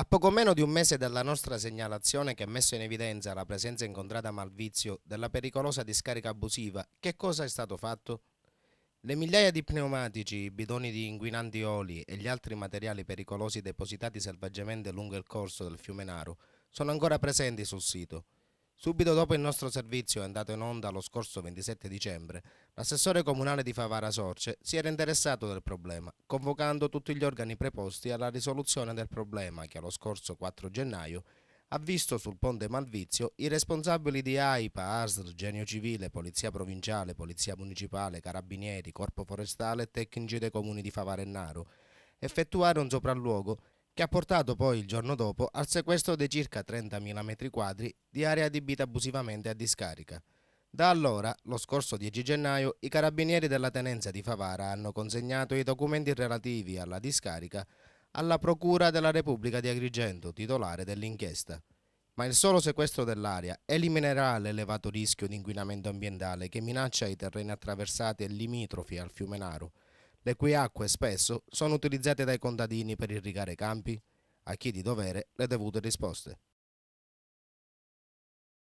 A poco meno di un mese dalla nostra segnalazione che ha messo in evidenza la presenza incontrata a Malvizio della pericolosa discarica abusiva, che cosa è stato fatto? Le migliaia di pneumatici, bidoni di inquinanti oli e gli altri materiali pericolosi depositati selvaggiamente lungo il corso del fiume Naro sono ancora presenti sul sito. Subito dopo il nostro servizio andato in onda lo scorso 27 dicembre, l'assessore comunale di Favara Sorce si era interessato del problema, convocando tutti gli organi preposti alla risoluzione del problema che lo scorso 4 gennaio ha visto sul ponte Malvizio i responsabili di AIPA, ASL, Genio Civile, Polizia Provinciale, Polizia Municipale, Carabinieri, Corpo Forestale e Tecnici dei Comuni di Favarennaro effettuare un sopralluogo che ha portato poi il giorno dopo al sequestro dei circa 30.000 metri quadri di area adibita abusivamente a discarica. Da allora, lo scorso 10 gennaio, i carabinieri della tenenza di Favara hanno consegnato i documenti relativi alla discarica alla Procura della Repubblica di Agrigento, titolare dell'inchiesta. Ma il solo sequestro dell'aria eliminerà l'elevato rischio di inquinamento ambientale che minaccia i terreni attraversati e limitrofi al fiume Naro, le cui acque spesso sono utilizzate dai contadini per irrigare campi, a chi di dovere le dovute risposte.